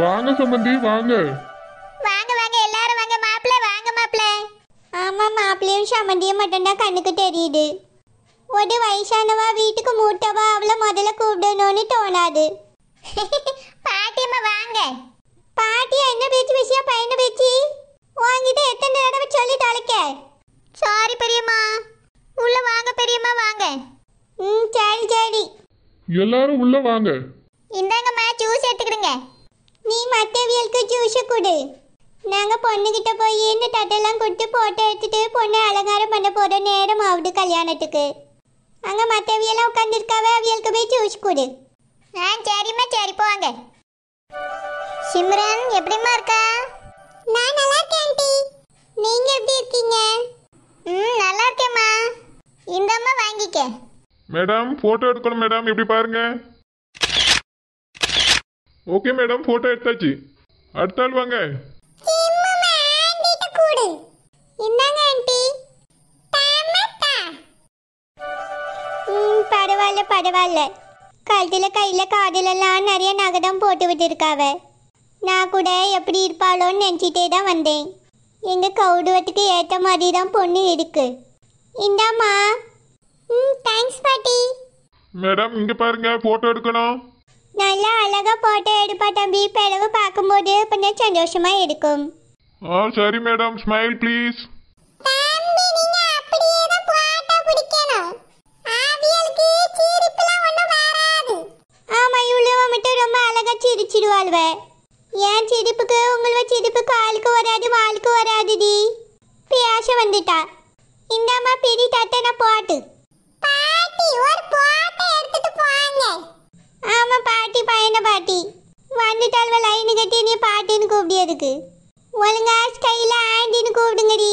வாங்க சம்பந்தி வாங்க வாங்க வாங்க எல்லாரும் வாங்க மாப்பிள்ள வாங்க மாப்பிள்ள ஆமா மாப்பிள்ளையும் சமந்தியும் தான் கண்ணுக்கு தெரியுது ஒரு வயசானவா வீட்டுக்கு மூட்டவா அவளை முதல்ல கூப்பிடணும்னு தோணாது பாட்டியம்மா வாங்க பாட்டி என்ன பேச்சு பேசியா பையன பேச்சு வாங்கிட்டு எத்தனை தடவை சொல்லி தொலைக்க சாரி பெரியம்மா உள்ள வாங்க பெரியம்மா வாங்க ம் சரி சரி எல்லாரும் உள்ள வாங்க இந்தாங்கம்மா ஜூஸ் எடுத்துக்கிடுங்க நீ மற்றவியலுக்கு ஜூஸ் கொடு நாங்கள் பொண்ணுக்கிட்ட போய் இந்த தட்டெல்லாம் கொடுத்து போட்டோ எடுத்துட்டு பொண்ணு அலங்காரம் பண்ண போற நேரம் ஆகுது கல்யாணத்துக்கு அங்கே மற்றவியெல்லாம் உட்காந்துருக்காவே அவியலுக்கு போய் ஜூஸ் கொடு ஆ சரிம்மா சரி போங்க சிம்ரன் எப்படிம்மா இருக்கா நான் நல்லா இருக்கேன் ஆண்டி நீங்கள் எப்படி இருக்கீங்க ம் நல்லா இருக்கேம்மா இந்தம்மா வாங்கிக்க மேடம் போட்டோ எடுக்கணும் மேடம் எப்படி பாருங்க ஓகே மேடம் போட்டோ எடுத்தாச்சு அடுத்த ஆள் வாங்க பரவாயில்ல பரவாயில்ல கழுத்தில் கையில் காதலெல்லாம் நிறைய நகரம் போட்டு விட்டுருக்காவ நான் கூட எப்படி இருப்பாளோன்னு நினச்சிட்டே தான் வந்தேன் எங்கள் கௌடுவத்துக்கு ஏற்ற மாதிரி தான் பொண்ணு இருக்கு இந்தாம்மா ம் தேங்க்ஸ் பாட்டி மேடம் இங்கே பாருங்க ஃபோட்டோ எடுக்கணும் நல்லா அழகா போட்டோ எடுப்பா தம்பி பிளவு பார்க்கும்போது கொஞ்சம் சந்தோஷமா இருக்கும் ஆ சரி மேடம் ஸ்மைல் ப்ளீஸ் சிரிச்சிடுவாள்வ ஏன் சிரிப்புக்கு உங்களோட சிரிப்புக்கு ஆளுக்கு வராது வாளுக்கு வராதுடி பியாச வந்துட்டா இந்தாம்மா பிடி தட்டனை போட்டு பாட்டி ஒரு போட்டோ எடுத்துட்டு போங்க ஆமா பாட்டி பையனை பாட்டி வந்துட்டால் லைனு கட்டி நீ பாட்டின்னு கூப்பிடியதுக்கு ஒழுங்கா ஸ்டைல ஆண்டின்னு கூப்பிடுங்கடி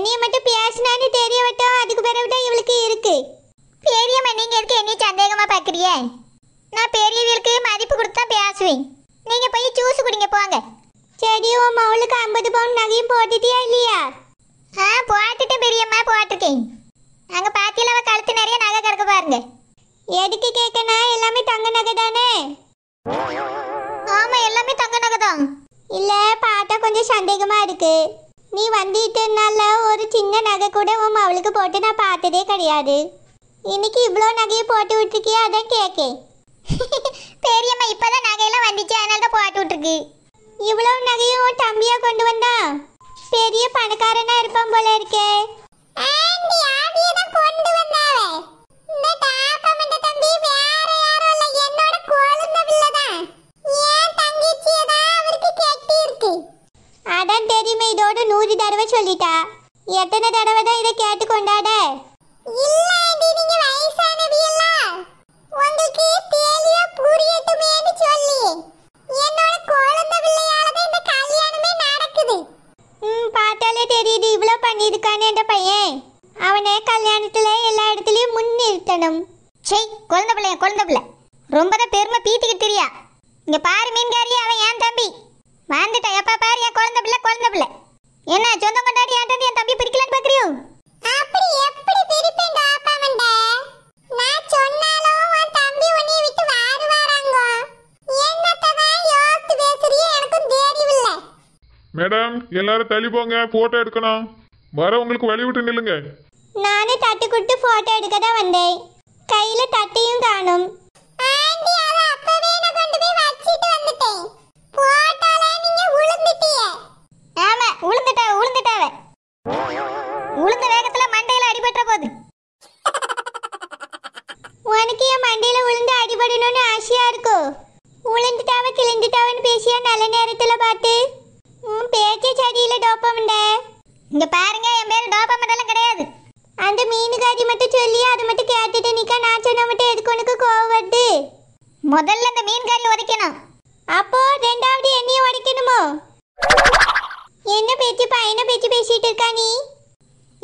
என்னைய மட்டும் பேசினான்னு தெரியவட்டும் அதுக்கு பிறகு பிறகுதான் இவளுக்கு இருக்கு பெரியம்மா நீங்க இருக்க என்னைய சந்தேகமா பாக்குறிய நான் பெரியவர்களுக்கு மதிப்பு கொடுத்து பேசுவேன் நீங்க போய் சூஸ் குடிங்க போங்க சரி உன் மவளுக்கு ஐம்பது பவுன் நகையும் போட்டுட்டியா இல்லையா ஆ போட்டுட்டேன் பெரியம்மா போட்டிருக்கேன் அங்க பாத்தியில அவ கழுத்து நிறைய நகை கிடக்க பாருங்க எதுக்கு கேட்கனா எல்லாமே தங்க நகை தானே ஆமா எல்லாமே தங்க நகை தான் இல்ல பார்த்தா கொஞ்சம் சந்தேகமா இருக்கு நீ வந்துட்டனால ஒரு சின்ன நகை கூட உன் அவளுக்கு போட்டு நான் பார்த்ததே கிடையாது இன்னைக்கு இவ்வளோ நகையை போட்டு விட்டுருக்கியா அதான் கேட்கேன் பெரியம்மா இப்போதான் நகையெல்லாம் வந்துச்சு அதனால தான் போட்டு விட்டுருக்கு இவ்வளோ நகையும் உன் தம்பியா கொண்டு வந்தா பெரிய பணக்காரனா இருப்பான் போல இருக்கே Thank you. அதான் தெரியுமே இதோட நூறு தடவை சொல்லிட்டா எத்தனை தடவை தான் இதை கேட்டு கொண்டாட இல்ல இது நீங்க வயசானவியல்ல சொல்லி என்னோட குழந்தை பிள்ளையால தான் இந்த பார்த்தாலே தெரியுது இவ்வளோ பண்ணியிருக்கானே என்ற பையன் அவனே கல்யாணத்துல எல்லா இடத்துலயும் முன்னிறுத்தணும் சே குழந்தை பிள்ளைய குழந்தை பிள்ளை ரொம்ப தான் பெருமை பீத்திக்கிட்டு தெரியா இங்க பாரு மீன்காரி அவன் ஏன் தம்பி வாழ்ந்துட்டா எப்பா பாரு என் குழந்தை பிள்ளை குழந்தை பிள்ளை என்ன சொந்தம் கொண்டாடி ஏன்டா என் தம்பி பிடிக்கலன்னு பாக்குறியோ அப்படி எப்படி பிடிப்பேன்டா அப்பா மண்ட நான் சொன்னாலும் உன் தம்பி உன்னை விட்டு வாரு வாராங்க என்னத்தை தான் யோசித்து பேசுறியே எனக்கும் தெரியவில்ல மேடம் எல்லாரும் தள்ளி போங்க போட்டோ எடுக்கணும் வர உங்களுக்கு வழி விட்டு நில்லுங்க நானே தட்டு கொடுத்து போட்டோ எடுக்க தான் வந்தேன் கையில தட்டையும் காணும் விஷயம் நல்ல நேரத்தில் பார்த்து உன் பேச்ச செடியில் டோப்பமண்ட இங்க பாருங்க என் பேர் டோப்பமண்டெல்லாம் கிடையாது அந்த மீனுக்காரி மட்டும் சொல்லி அது மட்டும் கேட்டுட்டு நிக்க நான் சொன்ன மட்டும் எதுக்கு உனக்கு கோவம் வருது முதல்ல அந்த மீன்காரி உடைக்கணும் அப்போ ரெண்டாவது என்னையும் உடைக்கணுமோ என்ன பேச்சு பையனை பேச்சு பேசிட்டு இருக்கா நீ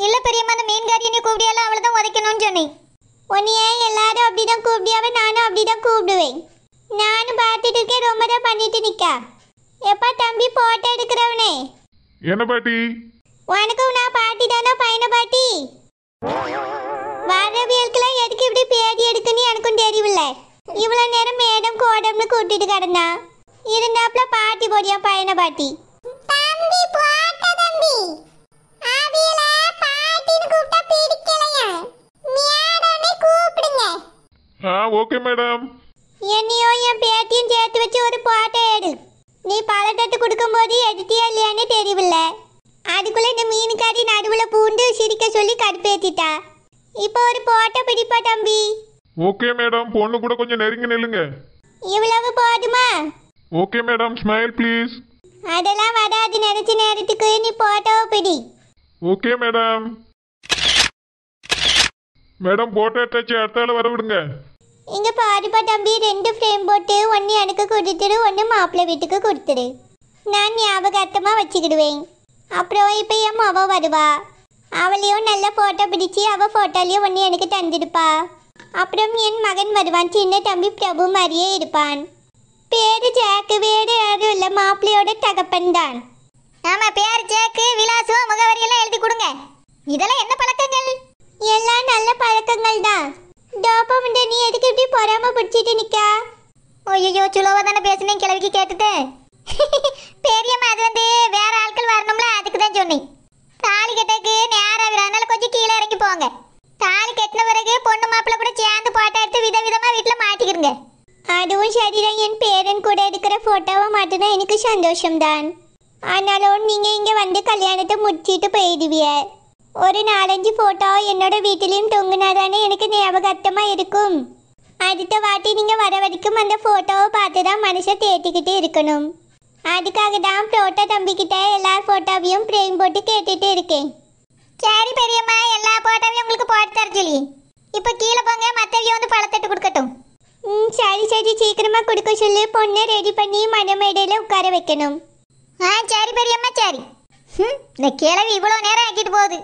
இல்ல பெரியம்மா அந்த மீன்காரியை நீ கூப்பிடியாலும் அவளை தான் உதைக்கணும்னு சொன்னேன் உன்னைய எல்லாரும் அப்படிதான் கூப்பிடியாவே நானும் அப்படிதான் கூப்பிடுவேன் நானும் பார்த்துட்டு இருக்கேன் ரொம்ப தான் பண்ணிட்டு நிக்கா எப்பா தம்பி போட்டோ எடுக்கிறவனே என்ன பாட்டி உனக்கும் நான் பாட்டி தானே பையனை பாட்டி வரவியலுக்குலாம் எதுக்கு இப்படி பேடி எடுக்குன்னு எனக்கும் தெரியவில்ல இவ்வளோ நேரம் மேடம் கோடம்னு கூட்டிட்டு கிடந்தா இருந்தாப்புல பாட்டி போடியா பையனை பாட்டி தம்பி போட்ட தம்பி ஆ ஓகே மேடம் என்னையும் என் பேத்தியும் சேர்த்து வச்சு ஒரு போட்டோ எடு நீ பழக்கத்து கொடுக்கும்போது எடுத்தியா இல்லையான்னு தெரியவில்ல அதுக்குள்ளே இந்த மீனுக்காரி நடுவில் பூண்டு சிரிக்க சொல்லி கடுப்பேத்திட்டா இப்போ ஒரு போட்டோ பிடிப்பா தம்பி ஓகே மேடம் பொண்ணு கூட கொஞ்சம் நெருங்கி நில்லுங்க இவ்வளவு போதுமா ஓகே மேடம் ஸ்மைல் ப்ளீஸ் அதெல்லாம் வராது நினைச்ச நேரத்துக்கு நீ போட்டோ பிடி ஓகே மேடம் மேடம் போட்டோ எடுத்தாச்சு அடுத்த ஆள் வர விடுங்க இங்கே பாருப்பா தம்பி ரெண்டு ஃப்ரேம் போட்டு ஒன்று எனக்கு கொடுத்துடு ஒன்று மாப்பிள்ளை வீட்டுக்கு கொடுத்துடு நான் ஞாபகார்த்தமாக வச்சுக்கிடுவேன் அப்புறம் இப்போ என் அவ வருவா அவளையும் நல்லா ஃபோட்டோ பிடிச்சி அவள் போட்டோலயும் ஒன்று எனக்கு தந்திருப்பா அப்புறம் என் மகன் வருவான் சின்ன தம்பி பிரபு மாதிரியே இருப்பான் பேரு ஜாக்கு வேறு யாரும் இல்ல மாப்பிள்ளையோட தகப்பன் தான் ஆமா பேர் ஜாக்கு விலாசம் முகவரி எல்லாம் எழுதி கொடுங்க இதெல்லாம் என்ன பழக்கங்கள் எல்லாம் நல்ல பழக்கங்கள் தான் டோபம் நீ எதுக்கு பொறாம பிடிச்சிட்டு நிக்கா ஐயோ சுலோவா தானே பேசினேன் கிழவிக்கு கேட்டுட்டு பெரியம்மா அது வந்து வேற ஆட்கள் வரணும்ல அதுக்கு தான் சொன்னேன் தாலி கட்டக்கு நேரம் அதனால கொஞ்சம் கீழே இறங்கி போங்க தாலி கட்டின பிறகு பொண்ணு மாப்பிள்ள கூட சேர்ந்து போட்டோ எடுத்து வித விதமாக வீட்டில் மாட்டிக்கிருங்க அதுவும் சரிதான் என் பேரன் கூட எடுக்கிற ஃபோட்டோவை மாட்டினா எனக்கு சந்தோஷம்தான் ஆனாலும் நீங்கள் இங்கே வந்து கல்யாணத்தை முடிச்சிட்டு போயிடுவிய ஒரு நாலஞ்சு ஃபோட்டோ என்னோட வீட்டிலையும் தொங்குனாதானே எனக்கு ஞாபகார்த்தமாக இருக்கும் அடுத்த வாட்டி நீங்கள் வர வரைக்கும் அந்த ஃபோட்டோவை பார்த்து தான் மனுஷன் தேட்டிக்கிட்டு இருக்கணும் அதுக்காக தான் ஃபோட்டோ தம்பிக்கிட்ட எல்லா ஃபோட்டோவையும் பிரேம் போட்டு கேட்டுட்டு இருக்கேன் சரி பெரியம்மா எல்லா ஃபோட்டோவையும் உங்களுக்கு போட்டு தர சொல்லி இப்போ கீழே போங்க மற்ற வந்து பழத்தட்டு கொடுக்கட்டும் ம் சரி சரி சீக்கிரமாக கொடுக்க சொல்லி பொண்ணை ரெடி பண்ணி மனமேடையில் உட்கார வைக்கணும் ஆ சரி பெரியம்மா சரி ம் இந்த கிழவி இவ்வளோ நேரம் ஆக்கிட்டு போகுது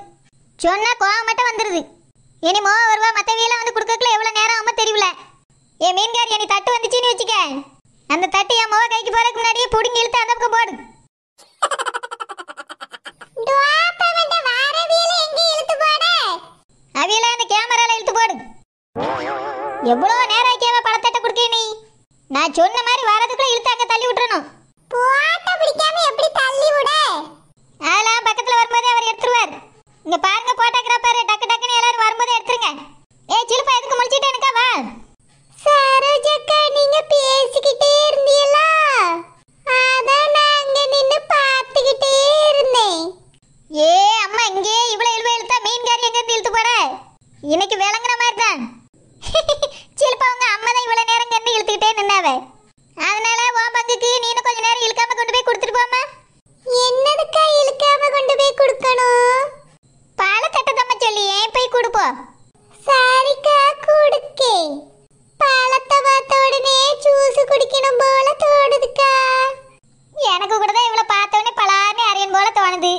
சொன்னால் கோவம் மட்டும் வந்துடுது இனி மோ மற்ற மற்றவியெல்லாம் வந்து கொடுக்கல எவ்வளோ நேரம் ஆமாம் தெரியல என் மீன்கார் எனக்கு தட்டு வந்துச்சுன்னு வச்சுக்க அந்த தட்டு என் மோவ கைக்கு போறதுக்கு முன்னாடியே பிடுங்கி இழுத்து அந்த பக்கம் போடு அவியெல்லாம் அந்த கேமரால இழுத்து போடு எவ்வளோ அவ அதனால ஓ பங்குக்கு நீனு கொஞ்ச நேரம் இழுக்காம கொண்டு போய் கொடுத்துட்டு போமா என்னதுக்கா இழுக்காம கொண்டு போய் கொடுக்கணும் பால தட்டதம்மா சொல்லி ஏன் போய் கொடுப்போம் சாரிக்கா கொடுக்கே பாலத்தை பார்த்த உடனே ஜூஸ் குடிக்கணும் போல தோணுதுக்கா எனக்கு கூட தான் இவ்வளோ பார்த்தவொடனே பலார்னு அரியன் போல தோணுது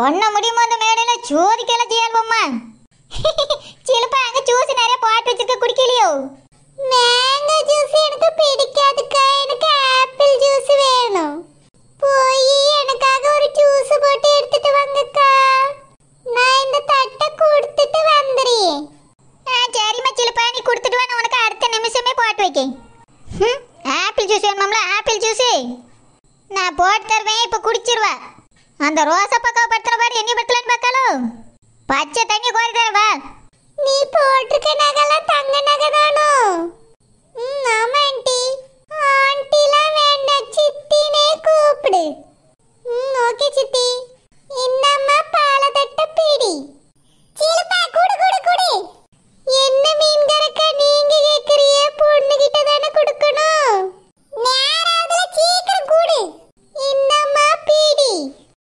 பொண்ணை முடியுமோ அந்த மேடையில் சோதிக்கலாம் செய்யல் பொம்மா சிலுப்பா அங்கே ஜூஸ் நிறைய போட்டு வச்சிருக்க குடிக்கலையோ മാംഗോ ജ്യൂസ് എടുത്ത് പിടിക്കാതുക്ക എനിക്ക് ആപ്പിൾ ജ്യൂസ് വേണം പോയി എനിക്കാകെ ഒരു ജ്യൂസ് പോട്ട് എടുത്തിട്ട് വന്നക്കാ ഞാൻ ഇന്ന് തട്ട കൊടുത്തു